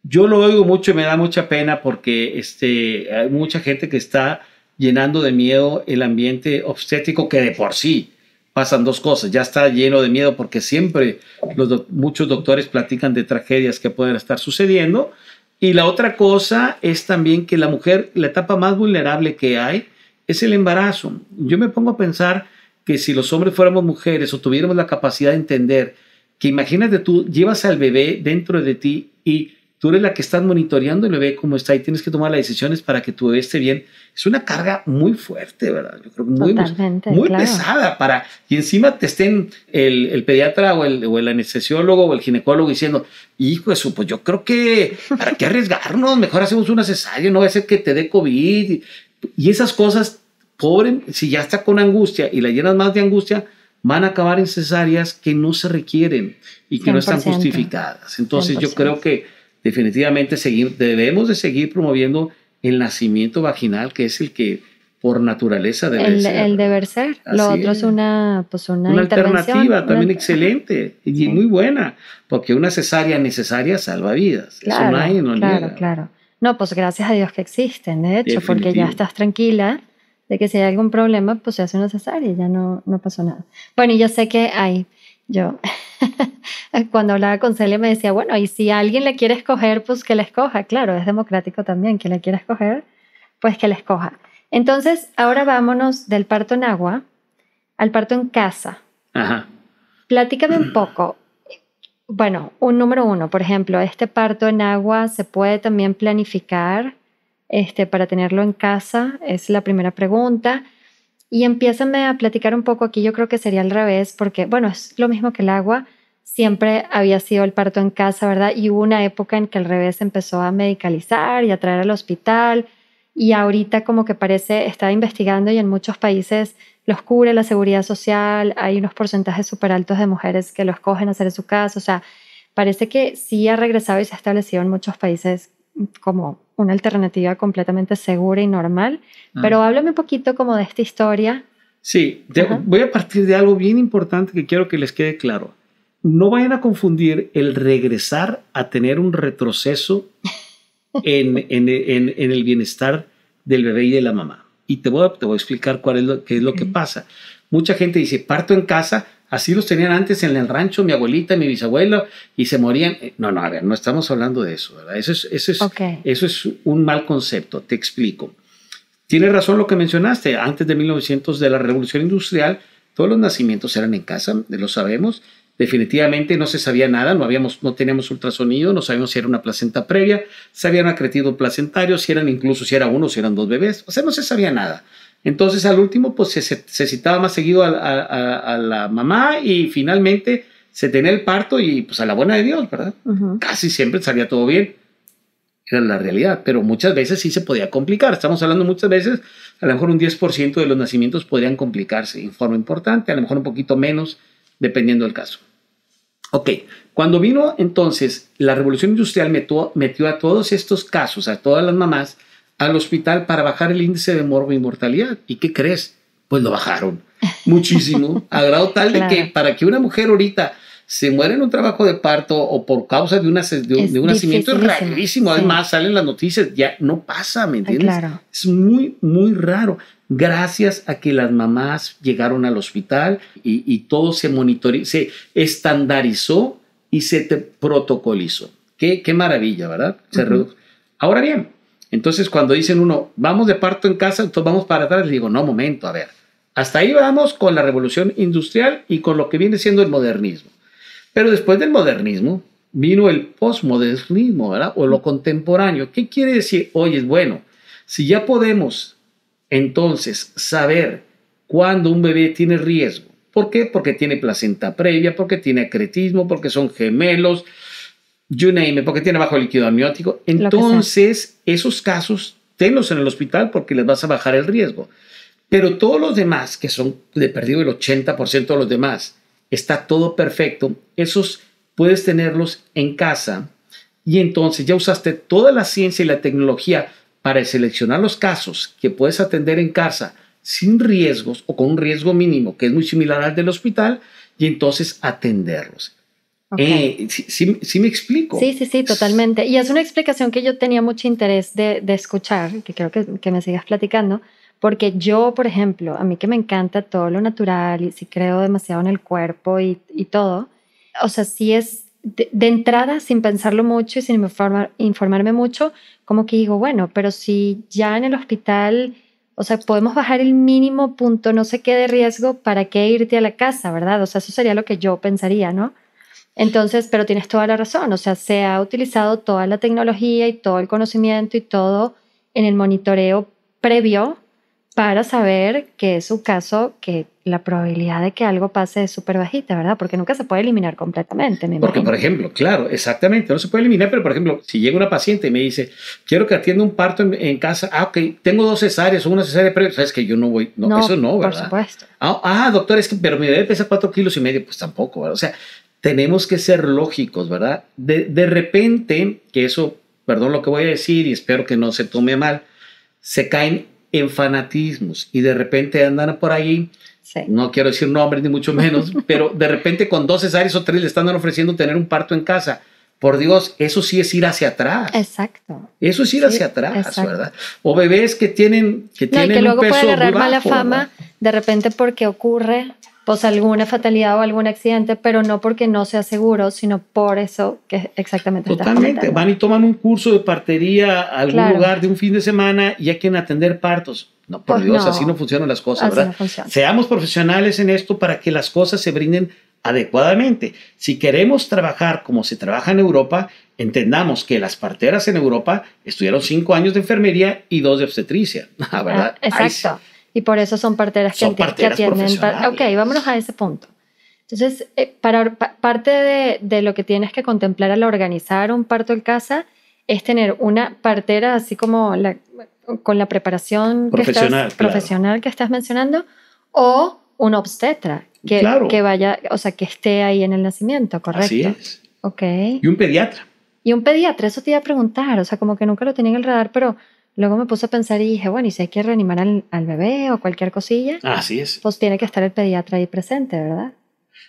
Yo lo oigo mucho y me da mucha pena porque este, hay mucha gente que está llenando de miedo el ambiente obstétrico que de por sí pasan dos cosas. Ya está lleno de miedo porque siempre los muchos doctores platican de tragedias que pueden estar sucediendo. Y la otra cosa es también que la mujer, la etapa más vulnerable que hay es el embarazo. Yo me pongo a pensar que si los hombres fuéramos mujeres o tuviéramos la capacidad de entender que imagínate tú llevas al bebé dentro de ti y tú eres la que estás monitoreando el bebé cómo está y tienes que tomar las decisiones para que tu bebé esté bien. Es una carga muy fuerte, ¿verdad? Yo creo que muy, muy pesada para... Y encima te estén el, pediatra o el, o el, anestesiólogo o el ginecólogo diciendo, hijo eso, pues yo creo que para qué arriesgarnos, mejor hacemos una cesárea, no va a ser que te dé COVID. Y esas cosas, pobre, si ya está con angustia y la llenas más de angustia, van a acabar en cesáreas que no se requieren y que no están justificadas. Entonces yo creo que definitivamente debemos de seguir promoviendo el nacimiento vaginal, que es el que por naturaleza debe ser. El deber ser. Lo otro es, pues, una, una, alternativa también excelente y muy buena, porque una cesárea necesaria salva vidas. Claro, claro, claro. No, pues gracias a Dios que existen, de hecho, porque ya estás tranquila de que si hay algún problema, pues se hace una cesárea, y ya no, no pasó nada. Bueno, y yo sé que hay yo, [laughs] cuando hablaba con Celia me decía, bueno, y si alguien le quiere escoger, pues que la escoja. Claro, es democrático también, que le quiera escoger, pues que la escoja. Entonces, ahora vámonos del parto en agua al parto en casa. Ajá. Platícame un [clears throat] poco. Bueno, un número uno, por ejemplo, este parto en agua se puede también planificar este, para tenerlo en casa, es la primera pregunta. Y empiézame a platicar un poco aquí, yo creo que sería al revés, porque bueno, es lo mismo que el agua, siempre había sido el parto en casa, ¿verdad? Y hubo una época en que al revés empezó a medicalizar y a traer al hospital, y ahorita como que parece, está investigando y en muchos países los cubre la seguridad social, hay unos porcentajes súper altos de mujeres que lo escogen hacer en su casa, o sea, parece que sí ha regresado y se ha establecido en muchos países como una alternativa completamente segura y normal. Ah. Pero háblame un poquito como de esta historia. Sí, voy a partir de algo bien importante que quiero que les quede claro. No vayan a confundir el regresar a tener un retroceso [laughs] en, en, en, en, el bienestar del bebé y de la mamá. Y te voy a, te voy a explicar cuál es lo, qué es lo que pasa. Mucha gente dice, parto en casa, Así los tenían antes en el rancho, mi abuelita, y mi bisabuelo, y se morían. Eh, no, no, a ver, no estamos hablando de eso, ¿verdad? Eso es, eso es, eso es un mal concepto, te explico. Tienes razón lo que mencionaste, antes de 1900, de la revolución industrial, todos los nacimientos eran en casa, lo sabemos. Definitivamente no se sabía nada, no, habíamos, no teníamos ultrasonido, no sabíamos si era una placenta previa, si habían acretido placentarios, si eran incluso si era uno, si eran dos bebés, o sea, no se sabía nada. Entonces al último pues se, citaba más seguido a, la mamá y finalmente se tenía el parto y pues a la buena de Dios, ¿verdad? Casi siempre salía todo bien. Era la realidad, pero muchas veces sí se podía complicar. Estamos hablando muchas veces, a lo mejor un 10% de los nacimientos podrían complicarse en forma importante, a lo mejor un poquito menos, dependiendo del caso. Ok, cuando vino entonces la revolución industrial metió a todos estos casos, a todas las mamás, al hospital para bajar el índice de morbo ¿Y qué crees? Pues lo bajaron muchísimo, a [laughs] grado tal de que para que una mujer ahorita se muere en un trabajo de parto o por causa de, una, de, un, nacimiento es rarísimo. Además, salen las noticias, ya no pasa, ¿me entiendes? Es muy, muy raro. Gracias a que las mamás llegaron al hospital y, todo se se estandarizó y se protocolizó. Qué, qué maravilla, ¿verdad? Se Ahora bien, entonces, cuando dicen uno, vamos de parto en casa, entonces vamos para atrás, le digo, no, momento, a ver. Hasta ahí vamos con la revolución industrial y con lo que viene siendo el modernismo. Pero después del modernismo vino el posmodernismo, ¿verdad? O lo contemporáneo. ¿Qué quiere decir? Oye, bueno, si ya podemos entonces saber cuándo un bebé tiene riesgo, ¿por qué? Porque tiene placenta previa, porque tiene acretismo, porque son gemelos, you porque tiene bajo líquido amniótico. Entonces, esos casos, tenlos en el hospital porque les vas a bajar el riesgo. Pero todos los demás, que son de perdido el 80% de los demás, está todo perfecto, esos puedes tenerlos en casa y entonces ya usaste toda la ciencia y la tecnología para seleccionar los casos que puedes atender en casa sin riesgos o con un riesgo mínimo que es muy similar al del hospital y entonces atenderlos. Eh, sí, sí, me explico. Sí, sí, sí, totalmente. Y es una explicación que yo tenía mucho interés de, escuchar, que creo que, me sigas platicando, porque yo, por ejemplo, a mí que me encanta todo lo natural y si creo demasiado en el cuerpo y, todo, o sea, sí es de, entrada, sin pensarlo mucho y sin informarme mucho, como que digo, bueno, pero si ya en el hospital... O sea, podemos bajar el mínimo punto, no sé qué de riesgo, ¿para qué irte a la casa, verdad? O sea, eso sería lo que yo pensaría, ¿no? Entonces, pero tienes toda la razón, o sea, se ha utilizado toda la tecnología y todo el conocimiento y todo en el monitoreo previo para saber que es su caso, que la probabilidad de que algo pase es súper bajita, ¿verdad? Porque nunca se puede eliminar completamente. Me Porque, por ejemplo, claro, exactamente, no se puede eliminar, pero por ejemplo, si llega una paciente y me dice, quiero que atienda un parto en, casa, ah, ok, tengo dos cesáreas o una cesárea previa, sabes que yo no voy, no, eso no, ¿verdad? Por supuesto. Ah, ah doctor, es que, pero me debe pesar cuatro kilos y medio, pues tampoco, ¿verdad? O sea, tenemos que ser lógicos, ¿verdad? De, de, repente, que eso, perdón lo que voy a decir y espero que no se tome mal, se caen en fanatismos y de repente andan por ahí, no quiero decir nombres ni mucho menos, [laughs] pero de repente con dos cesáreas o tres le están ofreciendo tener un parto en casa. Por Dios, eso sí es ir hacia atrás. Exacto. Eso es ir hacia atrás, ¿verdad? O bebés que tienen que no, y que luego agarrar mala fama de repente porque ocurre pues alguna fatalidad o algún accidente, pero no porque no sea seguro, sino por eso que exactamente. Totalmente, van y toman un curso de partería a algún lugar de un fin de semana y hay quien atender partos. No, por pues Dios, así no funcionan las cosas, ¿verdad? Seamos profesionales en esto para que las cosas se brinden adecuadamente. Si queremos trabajar como se trabaja en Europa, entendamos que las parteras en Europa estudiaron cinco años de enfermería y dos de obstetricia, [laughs] ah, ¿verdad? Exacto y por eso son parteras que, atienden. ok, vámonos a ese punto. Entonces, eh, para, parte de, lo que tienes que contemplar al organizar un parto en casa es tener una partera, así como la, con la preparación profesional que, estás, mencionando, o un obstetra que, que, vaya, o sea, que esté ahí en el nacimiento, ¿correcto? Así es. Ok. Y un pediatra. Y un pediatra, eso te iba a preguntar, o sea, como que nunca lo tenía en el radar, pero Luego me puse a pensar y dije, bueno, y si hay que reanimar al, bebé o cualquier cosilla, Así es. pues tiene que estar el pediatra ahí presente, ¿verdad?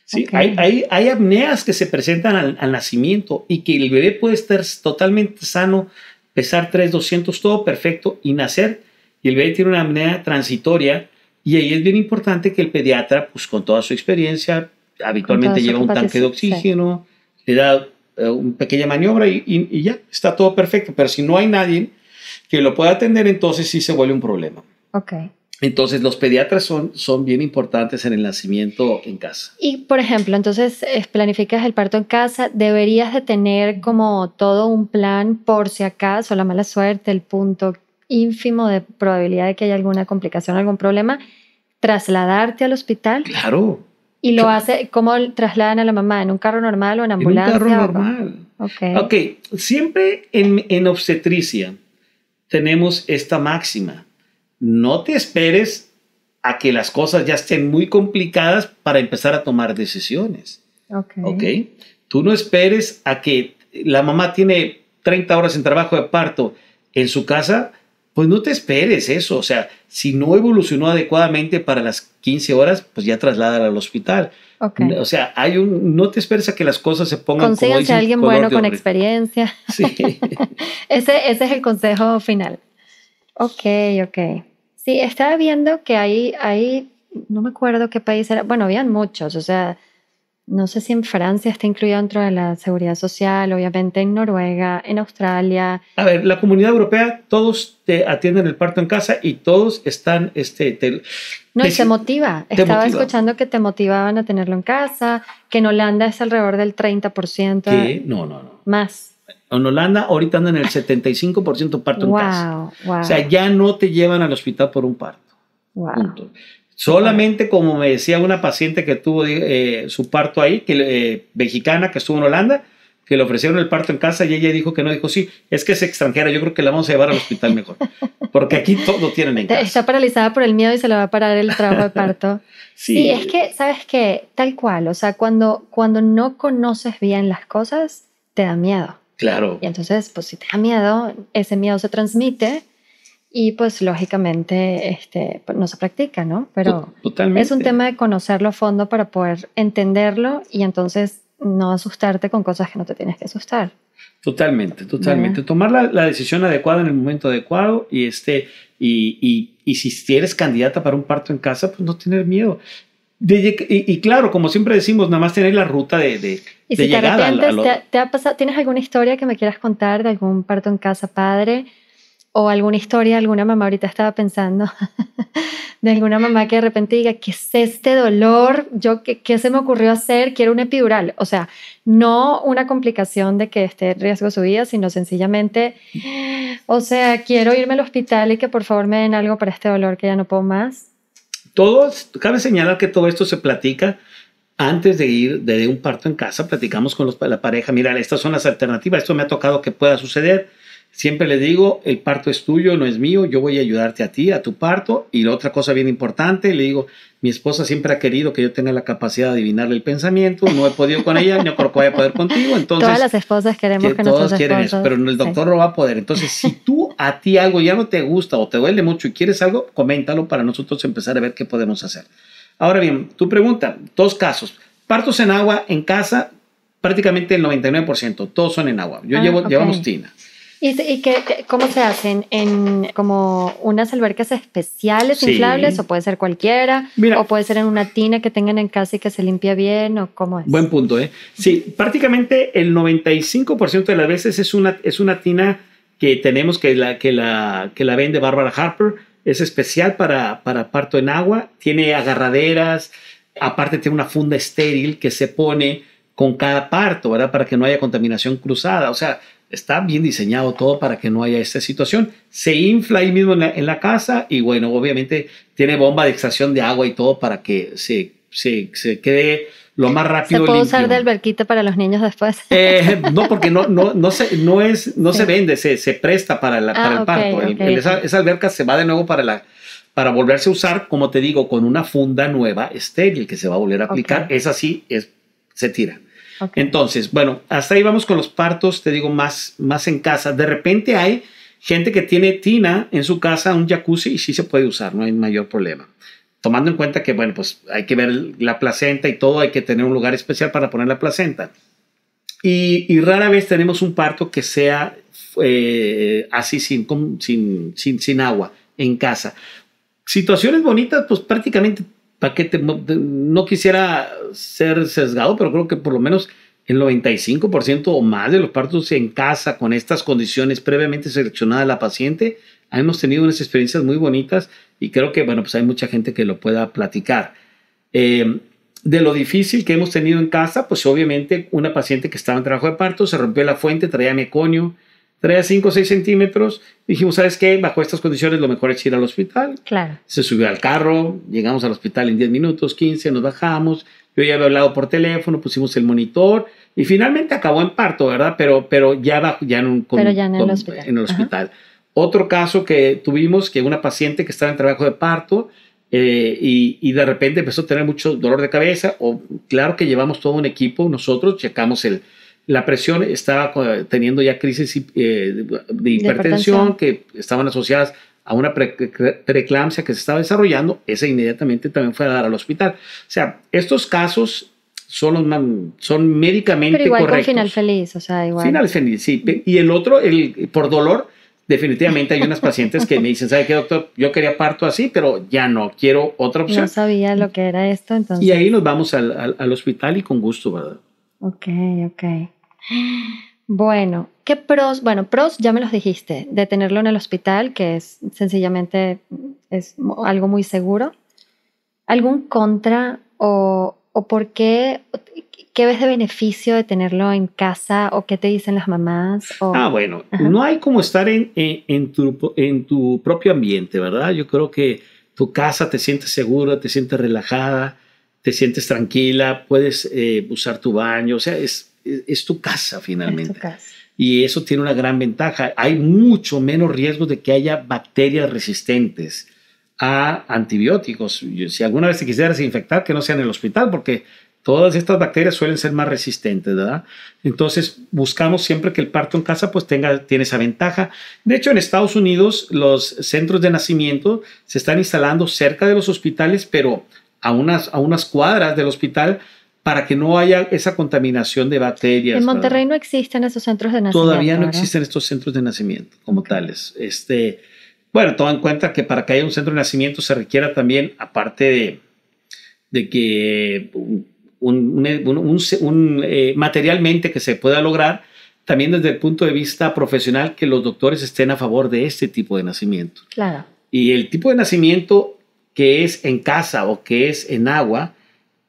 Sí, hay, hay, apneas que se presentan al, nacimiento y que el bebé puede estar totalmente sano, pesar 3, 200, todo perfecto y nacer. Y el bebé tiene una apnea transitoria y ahí es bien importante que el pediatra, pues con toda su experiencia, habitualmente lleva un tanque de oxígeno, le da eh, una pequeña maniobra y ya está todo perfecto. Pero si no hay nadie que lo pueda atender, entonces sí se vuelve un problema. Ok. Entonces, los pediatras son, son bien importantes en el nacimiento en casa. Y, por ejemplo, entonces eh, planificas el parto en casa, deberías de tener como todo un plan por si acaso, la mala suerte, el punto ínfimo de probabilidad de que haya alguna complicación, algún problema, trasladarte al hospital. Claro. Y lo hace, ¿cómo trasladan a la mamá? ¿En un carro normal o en ambulancia? En un carro normal. Ok. Ok, siempre en, en obstetricia tenemos esta máxima. No te esperes a que las cosas ya estén muy complicadas para empezar a tomar decisiones. Ok. okay? Tú no esperes a que la mamá tiene 30 horas en trabajo de parto en su casa pues no te esperes eso. O sea, si no evolucionó adecuadamente para las 15 horas, pues ya trasladar al hospital. Okay. O sea, hay un, no te esperes a que las cosas se pongan Consíganse como a alguien bueno con experiencia. Sí. [laughs] ese, ese es el consejo final. Ok, ok. Sí, estaba viendo que ahí, ahí, no me acuerdo qué país era, bueno, habían muchos, o sea, no sé si en Francia está incluido dentro de la seguridad social, obviamente en Noruega, en Australia. A ver, la comunidad europea, todos te atienden el parto en casa y todos están, este, te, no, y se motiva. Estaba escuchando que te motivaban a tenerlo en casa, que en Holanda es alrededor del 30%. Sí. No, no, no. Más. En Holanda ahorita andan en el 75% parto en casa. Wow. O sea, ya no te llevan al hospital por un parto. Wow. Solamente como me decía una paciente que tuvo eh, su parto ahí, que, eh, mexicana que estuvo en Holanda, que le ofrecieron el parto en casa y ella dijo que no, dijo, sí, es que es extranjera, yo creo que la vamos a llevar al hospital mejor, [laughs] porque aquí todo tienen en casa. Está paralizada por el miedo y se le va a parar el trabajo de parto. [laughs] sí. es que, ¿sabes que Tal cual, o sea, cuando, cuando no conoces bien las cosas, te da miedo. Claro. Y entonces, pues si te da miedo, ese miedo se transmite y pues lógicamente este, pues, no se practica, ¿no? Pero es un tema de conocerlo a fondo para poder entenderlo y entonces no asustarte con cosas que no te tienes que asustar. Totalmente, totalmente. Tomar la, la, decisión adecuada en el momento adecuado y, este, y, y, y, si eres candidata para un parto en casa, pues no tener miedo. y, claro, como siempre decimos, nada más tener la ruta de, de, llegada. te ha pasado, ¿Tienes alguna historia que me quieras contar de algún parto en casa padre? o alguna historia, alguna mamá, ahorita estaba pensando [laughs] de alguna mamá que de repente diga, ¿qué es este dolor? Yo, ¿qué, ¿qué, se me ocurrió hacer? Quiero un epidural. O sea, no una complicación de que esté en riesgo su vida, sino sencillamente, o sea, quiero irme al hospital y que por favor me den algo para este dolor que ya no puedo más. Todos, cabe señalar que todo esto se platica antes de ir de un parto en casa, platicamos con la pareja, mira, estas son las alternativas, esto me ha tocado que pueda suceder Siempre le digo, el parto es tuyo, no es mío, yo voy a ayudarte a ti, a tu parto. Y la otra cosa bien importante, le digo, mi esposa siempre ha querido que yo tenga la capacidad de adivinarle el pensamiento, no he podido con ella, no creo que vaya a poder contigo. Entonces, todas las esposas queremos que, que Todos quieren eso, pero el doctor no va a poder. Entonces, si tú a ti algo ya no te gusta o te duele mucho y quieres algo, coméntalo para nosotros empezar a ver qué podemos hacer. Ahora bien, tu pregunta, dos casos. Partos en agua en casa, prácticamente el 99%, todos son en agua. Yo ah, llevo, llevamos tina. ¿Y, y cómo se hacen? ¿En como unas albercas especiales inflables o puede ser cualquiera? o puede ser en una tina que tengan en casa y que se limpia bien o cómo es. Buen punto, ¿eh? Sí, prácticamente el 95% de las veces es una, es una tina que tenemos que la, que la, que la vende Barbara Harper. Es especial para, para parto en agua. Tiene agarraderas. Aparte tiene una funda estéril que se pone con cada parto, ¿verdad? Para que no haya contaminación cruzada. O sea, Está bien diseñado todo para que no haya esta situación. Se infla ahí mismo en la, casa y bueno, obviamente tiene bomba de extracción de agua y todo para que se, se, quede lo más rápido. ¿Se puede usar de alberquita para los niños después? Eh, no, porque no, no, no, se, no, es, no se vende, se, presta para, la, el ah, parto. Esa, alberca se va de nuevo para, la, para volverse a usar, como te digo, con una funda nueva estéril que se va a volver a aplicar. Es así es, se tira. Entonces, bueno, hasta ahí vamos con los partos, te digo, más, más en casa. De repente hay gente que tiene tina en su casa, un jacuzzi, y sí se puede usar, no hay mayor problema. Tomando en cuenta que, bueno, pues hay que ver la placenta y todo, hay que tener un lugar especial para poner la placenta. Y, rara vez tenemos un parto que sea eh, así sin, sin, sin, sin agua en casa. Situaciones bonitas, pues prácticamente Paquete no, quisiera ser sesgado, pero creo que por lo menos el 95% o más de los partos en casa con estas condiciones previamente seleccionadas la paciente, hemos tenido unas experiencias muy bonitas y creo que, bueno, pues hay mucha gente que lo pueda platicar. Eh, de lo difícil que hemos tenido en casa, pues obviamente una paciente que estaba en trabajo de parto se rompió la fuente, traía meconio, 3, 5, 6 centímetros. Dijimos, ¿sabes qué? Bajo estas condiciones lo mejor es ir al hospital. Claro. Se subió al carro, llegamos al hospital en 10 minutos, 15, nos bajamos. Yo ya había hablado por teléfono, pusimos el monitor y finalmente acabó en parto, ¿verdad? Pero, pero ya, ya en el hospital. En el hospital. Otro caso que tuvimos, que una paciente que estaba en trabajo de parto eh, y, y de repente empezó a tener mucho dolor de cabeza, o claro que llevamos todo un equipo, nosotros checamos el, la presión estaba teniendo ya crisis eh, de hipertensión que estaban asociadas a una preeclampsia que se estaba desarrollando, esa inmediatamente también fue a dar al hospital. O sea, estos casos son, los son médicamente Pero igual Con final feliz, o sea, igual. Final feliz, sí. Y el otro, el por dolor, definitivamente hay unas pacientes que me dicen, ¿sabe qué, doctor? Yo quería parto así, pero ya no, quiero otra opción. No sabía lo que era esto, entonces. Y ahí nos vamos al, al, al hospital y con gusto, ¿verdad? Ok, ok. Bueno, ¿qué pros? Bueno, pros ya me los dijiste, de tenerlo en el hospital, que es sencillamente es algo muy seguro. ¿Algún contra o, o por qué? ¿Qué ves de beneficio de tenerlo en casa o qué te dicen las mamás? Ah, bueno, no hay como estar en, tu, en tu propio ambiente, ¿verdad? Yo creo que tu casa te sientes segura, te sientes relajada, te sientes tranquila, puedes eh, usar tu baño, o sea, es es tu casa finalmente. Y eso tiene una gran ventaja. Hay mucho menos riesgo de que haya bacterias resistentes a antibióticos. Si alguna vez te quisieras infectar, que no sea en el hospital, porque todas estas bacterias suelen ser más resistentes, ¿verdad? Entonces, buscamos siempre que el parto en casa pues tenga, tiene esa ventaja. De hecho, en Estados Unidos los centros de nacimiento se están instalando cerca de los hospitales, pero a unas, a unas cuadras del hospital para que no haya esa contaminación de bacterias. En Monterrey no existen esos centros de nacimiento. Todavía no existen estos centros de nacimiento como tales. Este, bueno, toma en cuenta que para que haya un centro de nacimiento se requiera también, aparte de, de que un, eh, materialmente que se pueda lograr, también desde el punto de vista profesional que los doctores estén a favor de este tipo de nacimiento. Claro. Y el tipo de nacimiento que es en casa o que es en agua,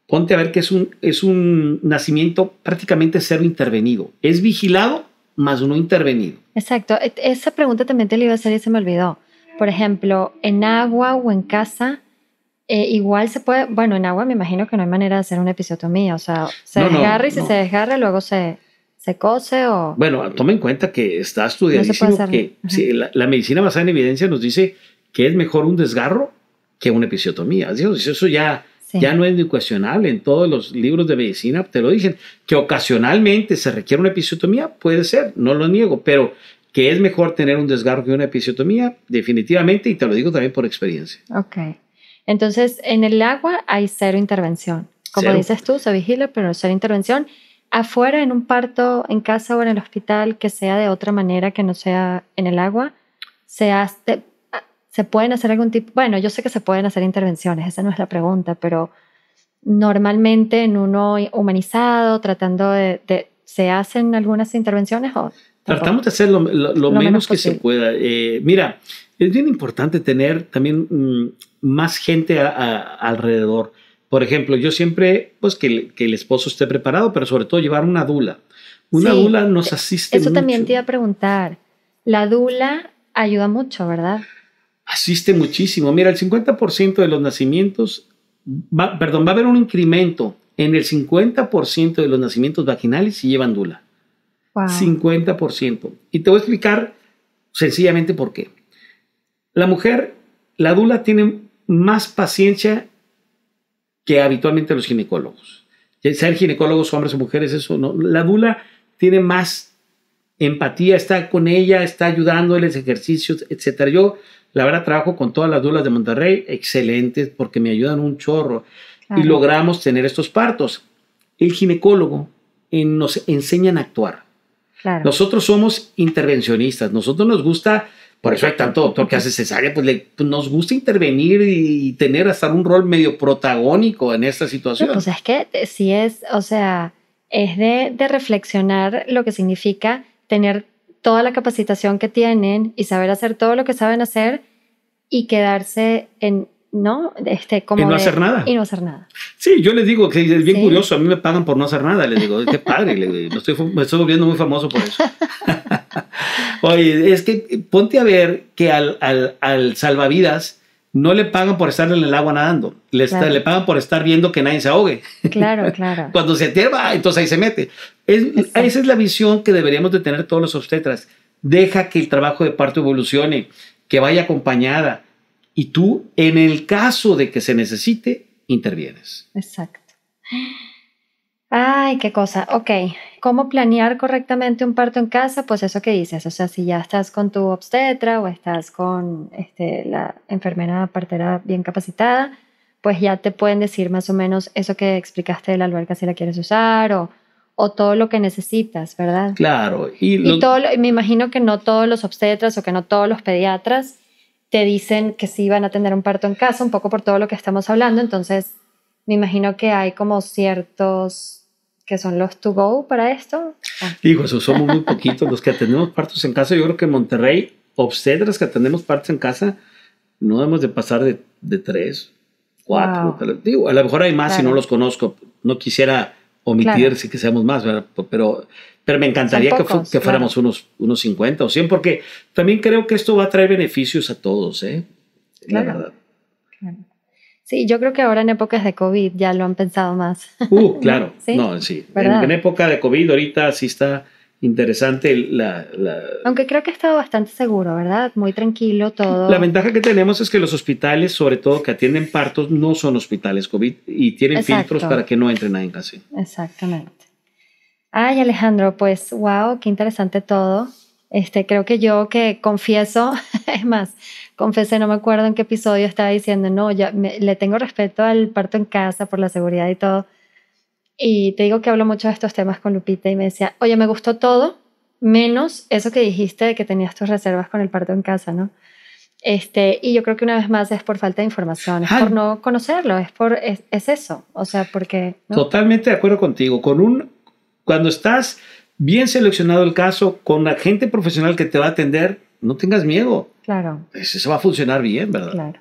ponte a ver que es un, es un nacimiento prácticamente cero intervenido. Es vigilado más no intervenido. Exacto. E, esa pregunta también te la iba a hacer y se me olvidó. Por ejemplo, en agua o en casa, eh, igual se puede, bueno, en agua me imagino que no hay manera de hacer una episiotomía, o sea, se desgarra y si se desgarra luego se, se cose o... Bueno, toma en cuenta que está estudiando que la, la, medicina basada en evidencia nos dice que es mejor un desgarro que una episiotomía. Dios, eso ya ya no es cuestionable. en todos los libros de medicina te lo dicen, que ocasionalmente se requiere una episiotomía, puede ser, no lo niego, pero que es mejor tener un desgarro que una episiotomía, definitivamente, y te lo digo también por experiencia. Ok. Entonces, en el agua hay cero intervención. Como dices tú, se vigila, pero cero intervención. Afuera, en un parto, en casa o en el hospital, que sea de otra manera que no sea en el agua, se hace, ¿Se pueden hacer algún tipo? Bueno, yo sé que se pueden hacer intervenciones, esa no es la pregunta, pero normalmente en uno humanizado, tratando de, ¿se hacen algunas intervenciones o...? Tratamos de hacer lo, menos, que se pueda. Eh, mira, es bien importante tener también mm, más gente alrededor. Por ejemplo, yo siempre, pues que, el esposo esté preparado, pero sobre todo llevar una dula. Una dula nos e-, asiste. Eso también te iba a preguntar. La dula ayuda mucho, ¿verdad? asiste muchísimo. Mira, el 50% de los nacimientos, perdón, va a haber un incremento en el 50% de los nacimientos vaginales si llevan dula. 50%. Y te voy a explicar sencillamente por qué. La mujer, la dula tiene más paciencia que habitualmente los ginecólogos. Ser ginecólogos, hombres o mujeres, eso no. La dula tiene más empatía, está con ella, está ayudándoles ejercicios, etcétera. Yo la verdad, trabajo con todas las dulas de Monterrey, excelentes, porque me ayudan un chorro. Y logramos tener estos partos. El ginecólogo eh, nos enseñan a actuar. Nosotros somos intervencionistas, nosotros nos gusta, por eso hay tanto doctor que hace cesárea, pues, pues nos gusta intervenir y, tener hasta un rol medio protagónico en esta situación. pues es que eh, si es, o sea, es de, de reflexionar lo que significa tener toda la capacitación que tienen y saber hacer todo lo que saben hacer y quedarse en no este como y no hacer nada y no hacer nada sí yo les digo que es bien curioso a mí me pagan por no hacer nada les digo qué padre estoy, me estoy volviendo muy famoso por eso [laughs] oye es que ponte a ver que al, al, al, salvavidas no le pagan por estar en el agua nadando le, le pagan por estar viendo que nadie se ahogue claro [laughs] claro cuando se tierra entonces ahí se mete es, esa es la visión que deberíamos de tener todos los obstetras deja que el trabajo de parto evolucione que vaya acompañada y tú, en el caso de que se necesite, intervienes. Exacto. Ay, qué cosa. Ok, ¿cómo planear correctamente un parto en casa? Pues eso que dices, o sea, si ya estás con tu obstetra o estás con este, la enfermera partera bien capacitada, pues ya te pueden decir más o menos eso que explicaste de la alberca si la quieres usar o o todo lo que necesitas, ¿verdad? Claro. Y, todo me imagino que no todos los obstetras o que no todos los pediatras te dicen que sí van a tener un parto en casa, un poco por todo lo que estamos hablando. Entonces, me imagino que hay como ciertos que son los to go para esto. Ah. Digo, eso somos muy poquitos los que atendemos partos en casa. Yo creo que en Monterrey, obstetras que atendemos partos en casa, no debemos de pasar de, tres, cuatro. Digo, a lo mejor hay más si y no los conozco. No quisiera omitir, sí que seamos más, pero, pero me encantaría que, fuéramos unos, unos 50 o 100, porque también creo que esto va a traer beneficios a todos, ¿eh? La claro. Sí, yo creo que ahora en épocas de COVID ya lo han pensado más. Uh, claro. [laughs] ¿Sí? No, sí. en, época de COVID ahorita sí está interesante la, la, Aunque creo que ha estado bastante seguro, ¿verdad? Muy tranquilo todo. La ventaja que tenemos es que los hospitales, sobre todo que atienden partos, no son hospitales COVID y tienen filtros para que no entre nadie en casa. Exactamente. Ay, Alejandro, pues wow, qué interesante todo. Este, creo que yo que confieso, [laughs] es más, confesé, no me acuerdo en qué episodio estaba diciendo, no, ya le tengo respeto al parto en casa por la seguridad y todo y te digo que hablo mucho de estos temas con Lupita y me decía, oye, me gustó todo, menos eso que dijiste de que tenías tus reservas con el parto en casa, ¿no? Este, y yo creo que una vez más es por falta de información, es por no conocerlo, es por es, eso, o sea, porque totalmente de acuerdo contigo, con un cuando estás bien seleccionado el caso con la gente profesional que te va a atender, no tengas miedo. Claro. eso va a funcionar bien, ¿verdad? Claro.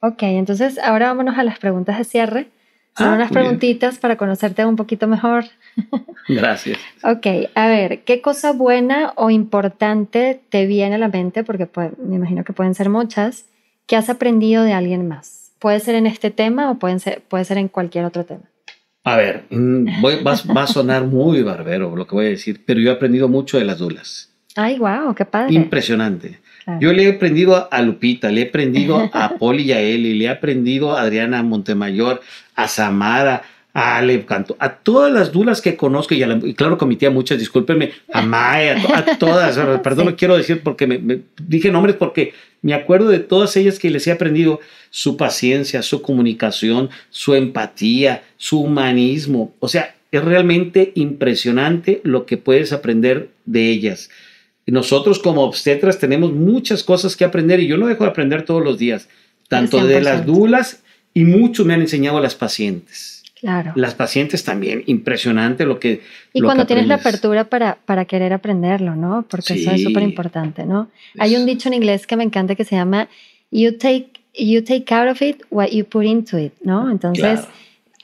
Ok, entonces ahora vámonos a las preguntas de cierre. Son ah, unas preguntitas para conocerte un poquito mejor. [laughs] Gracias. ok, a ver, ¿qué cosa buena o importante te viene a la mente? Porque pues, me imagino que pueden ser muchas. ¿Qué has aprendido de alguien más? Puede ser en este tema o pueden ser, puede ser en cualquier otro tema. A ver, mm, va, va, a sonar muy barbero lo que voy a decir, pero yo he aprendido mucho de las dulas. Ay, wow, qué padre. Impresionante. Yo le he aprendido a, Lupita, le he aprendido a [laughs] Poli y a Eli, le he aprendido a Adriana Montemayor, a Samara, a Ale Canto, a todas las dulas que conozco y, a claro con mi tía muchas, discúlpenme, a Maya, a, todas, [laughs] perdón, lo quiero decir porque me, me dije nombres porque me acuerdo de todas ellas que les he aprendido su paciencia, su comunicación, su empatía, su humanismo. O sea, es realmente impresionante lo que puedes aprender de ellas nosotros como obstetras tenemos muchas cosas que aprender y yo no dejo de aprender todos los días, tanto de las dulas y mucho me han enseñado las pacientes. Claro. Las pacientes también, impresionante lo que... Y cuando tienes la apertura para, para querer aprenderlo, ¿no? Porque eso es súper importante, ¿no? Hay un dicho en inglés que me encanta que se llama, you take, you take out of it what you put into it, ¿no? Entonces,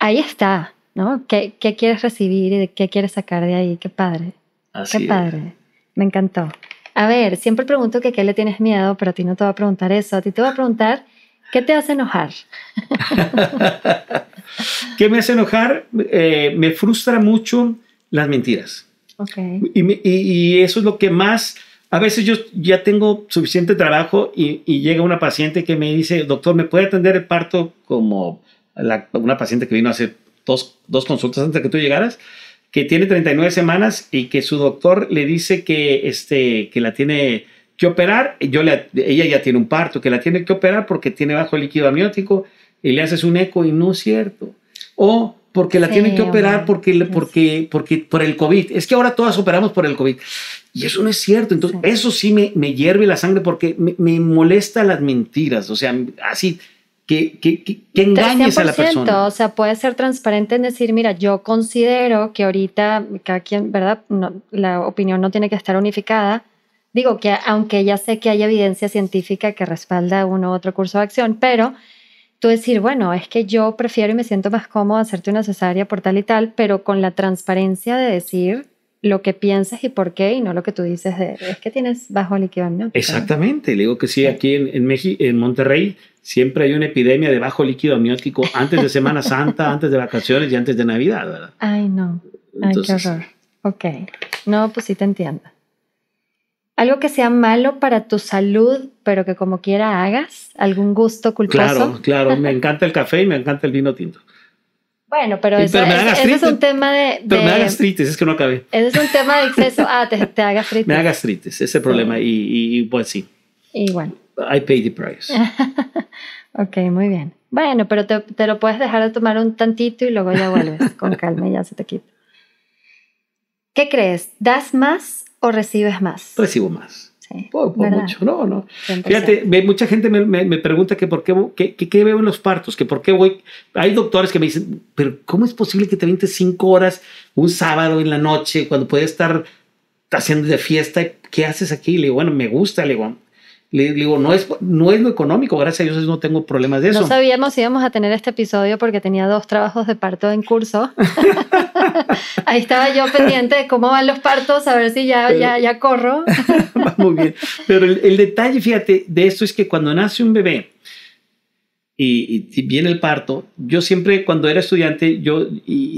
ahí está, ¿no? ¿Qué, quieres recibir y qué quieres sacar de ahí? Qué padre. Así qué padre me encantó. A ver, siempre pregunto que qué le tienes miedo, pero a ti no te voy a preguntar eso. A ti te voy a preguntar qué te hace enojar. [laughs] ¿Qué me hace enojar? Eh, me frustra mucho las mentiras. Okay. Y, eso es lo que más... A veces yo ya tengo suficiente trabajo y, llega una paciente que me dice, doctor, ¿me puede atender el parto como una paciente que vino a hacer dos, dos consultas antes de que tú llegaras? que tiene 39 semanas y que su doctor le dice que, este, que la tiene que operar. Yo le, ella ya tiene un parto, que la tiene que operar porque tiene bajo líquido amniótico y le haces un eco y no es cierto. O porque la tiene que operar porque, porque, porque por el COVID. Es que ahora todas operamos por el COVID. Y eso no es cierto. Entonces, eso sí me, me hierve la sangre porque me, me molesta las mentiras. O sea, así que, engañes a la persona. O sea, puede ser transparente en decir, mira, yo considero que ahorita, cada quien, ¿verdad? la opinión no tiene que estar unificada. Digo que aunque ya sé que hay evidencia científica que respalda uno u otro curso de acción, pero tú decir, bueno, es que yo prefiero y me siento más cómodo hacerte una cesárea por tal y tal, pero con la transparencia de decir, lo que piensas y por qué y no lo que tú dices de es que tienes bajo líquido amniótico. Exactamente, le digo que sí, aquí en, en, México, en Monterrey siempre hay una epidemia de bajo líquido amniótico antes de Semana [laughs] Santa, antes de vacaciones y antes de Navidad, ¿verdad? Ay, no. Ay, qué horror. Ok. No, pues sí te entiendo. Algo que sea malo para tu salud, pero que como quiera hagas, algún gusto culposo. Claro, claro, me [laughs] encanta el café y me encanta el vino tinto. Bueno, pero, eso, es, un tema de, Pero me da gastritis, es que no acabé. eso es un tema de exceso. Ah, te, te da gastritis. [laughs] Me da gastritis, ese problema. Y, y, pues sí. I pay the price. [laughs] ok, muy bien. Bueno, pero te, te, lo puedes dejar de tomar un tantito y luego ya vuelves [laughs] con calma y ya se te quita. ¿Qué crees? ¿Das más o recibes más? Recibo más mucho, no, no. Fíjate, mucha gente me, pregunta que por qué, que, veo en los partos, que por qué voy. Hay doctores que me dicen, pero ¿cómo es posible que te vientes cinco horas un sábado en la noche cuando puedes estar haciendo de fiesta? ¿Qué haces aquí? Le digo, bueno, me gusta, le digo, le, digo, no es, no es lo económico, gracias a Dios no tengo problemas de eso. No sabíamos si íbamos a tener este episodio porque tenía dos trabajos de parto en curso. [laughs] Ahí estaba yo pendiente de cómo van los partos, a ver si ya, ya, corro. [laughs] muy bien. Pero el, detalle, fíjate, de esto es que cuando nace un bebé y, viene el parto, yo siempre cuando era estudiante, yo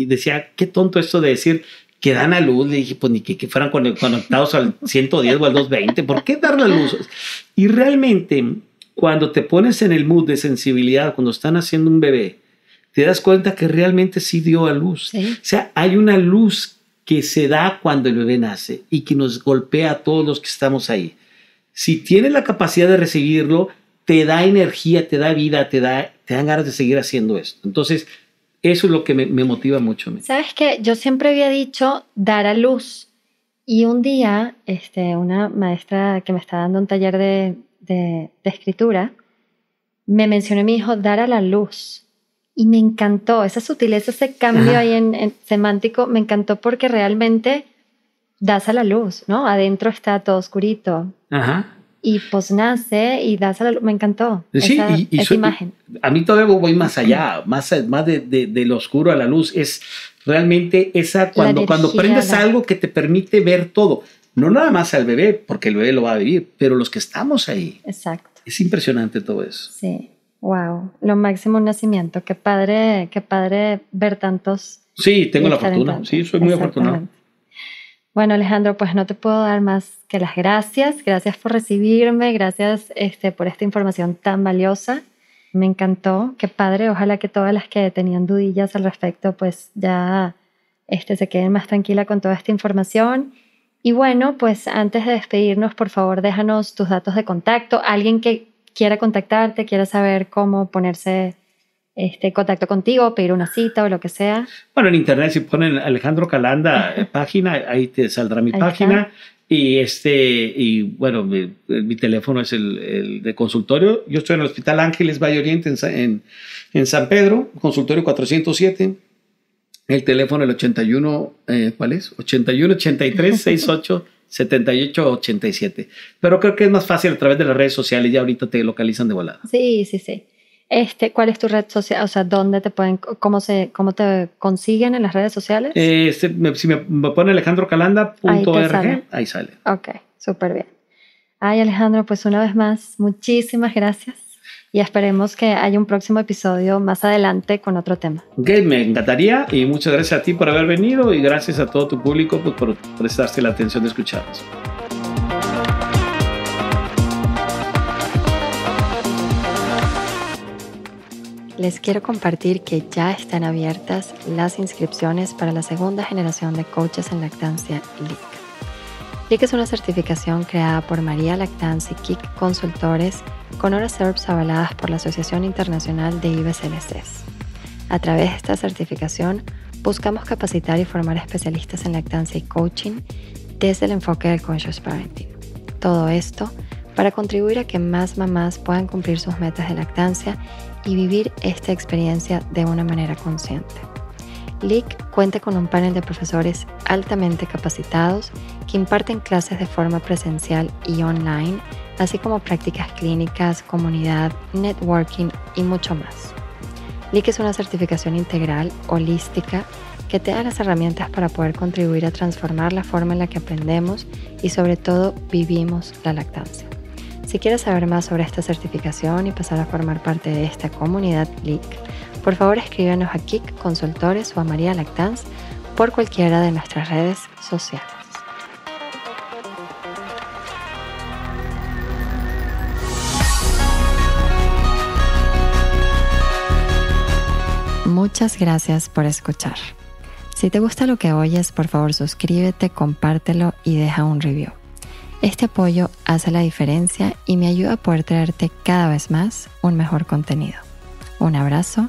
decía, qué tonto esto de decir, que dan a luz, le dije, pues ni que, que fueran conectados al 110 o al 220, ¿por qué dar la luz? Y realmente, cuando te pones en el mood de sensibilidad, cuando están haciendo un bebé, te das cuenta que realmente sí dio a luz. O sea, hay una luz que se da cuando el bebé nace y que nos golpea a todos los que estamos ahí. Si tienes la capacidad de recibirlo, te da energía, te da vida, te, da, te dan ganas de seguir haciendo esto. Entonces, eso es lo que me, motiva mucho. Sabes que yo siempre había dicho dar a luz. Y un día, este, una maestra que me estaba dando un taller de, escritura, me mencionó a mi hijo dar a la luz. Y me encantó esa sutileza, ese cambio ahí en, en, semántico, me encantó porque realmente das a la luz, ¿no? Adentro está todo oscurito. Ajá y pues nace y das a la, Me encantó eh, sí, y, y imagen. A mí todavía voy más allá, más, más de, de, oscuro a la luz. Es realmente esa cuando, cuando prendes algo que te permite ver todo. No nada más al bebé, porque el bebé lo va a vivir, pero los que estamos ahí. Exacto. Es impresionante todo eso. Sí. Wow, lo máximo nacimiento. Qué padre, qué padre ver tantos. Sí, tengo la fortuna. Sí, soy muy afortunado. Bueno, Alejandro, pues no te puedo dar más que las gracias. Gracias por recibirme, gracias este, por esta información tan valiosa. Me encantó, qué padre. Ojalá que todas las que tenían dudillas al respecto, pues ya este, se queden más tranquila con toda esta información. Y bueno, pues antes de despedirnos, por favor, déjanos tus datos de contacto. Alguien que quiera contactarte, quiera saber cómo ponerse este, contacto contigo, pedir una cita o lo que sea. Bueno, en internet, si ponen Alejandro Calanda [laughs] eh, página, ahí te saldrá mi página. Y este, y bueno, mi, teléfono es el, de consultorio. Yo estoy en el Hospital Ángeles Valle Oriente en, en, San Pedro, consultorio 407. El teléfono el 81, eh, ¿cuál es? 81 83 68 78 87. Pero creo que es más fácil a través de las redes sociales, ya ahorita te localizan de volada. Sí, sí, sí. Este, ¿Cuál es tu red social? O sea, ¿dónde te pueden, cómo, se, cómo te consiguen en las redes sociales? Eh, si me, si pone alejandrocalanda.org, ahí, sale. Ok, súper bien. Ay, Alejandro, pues una vez más, muchísimas gracias. Y esperemos que haya un próximo episodio más adelante con otro tema. Ok, me encantaría y muchas gracias a ti por haber venido y gracias a todo tu público pues, por prestarse la atención de escucharnos. les quiero compartir que ya están abiertas las inscripciones para la segunda generación de coaches en lactancia LIC. LIC es una certificación creada por María Lactancia y KIC Consultores con horas SERPs e avaladas por la Asociación Internacional de IBCLCs. A través de esta certificación, buscamos capacitar y formar especialistas en lactancia y coaching desde el enfoque del Conscious Parenting. Todo esto para contribuir a que más mamás puedan cumplir sus metas de lactancia y vivir esta experiencia de una manera consciente. LIC cuenta con un panel de profesores altamente capacitados que imparten clases de forma presencial y online, así como prácticas clínicas, comunidad, networking y mucho más. LIC es una certificación integral, holística, que te da las herramientas para poder contribuir a transformar la forma en la que aprendemos y sobre todo vivimos la lactancia. Si quieres saber más sobre esta certificación y pasar a formar parte de esta comunidad LIC, por favor escríbenos a Kik Consultores o a María Lactans por cualquiera de nuestras redes sociales. Muchas gracias por escuchar. Si te gusta lo que oyes, por favor suscríbete, compártelo y deja un review. Este apoyo hace la diferencia y me ayuda a poder traerte cada vez más un mejor contenido. Un abrazo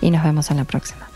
y nos vemos en la próxima.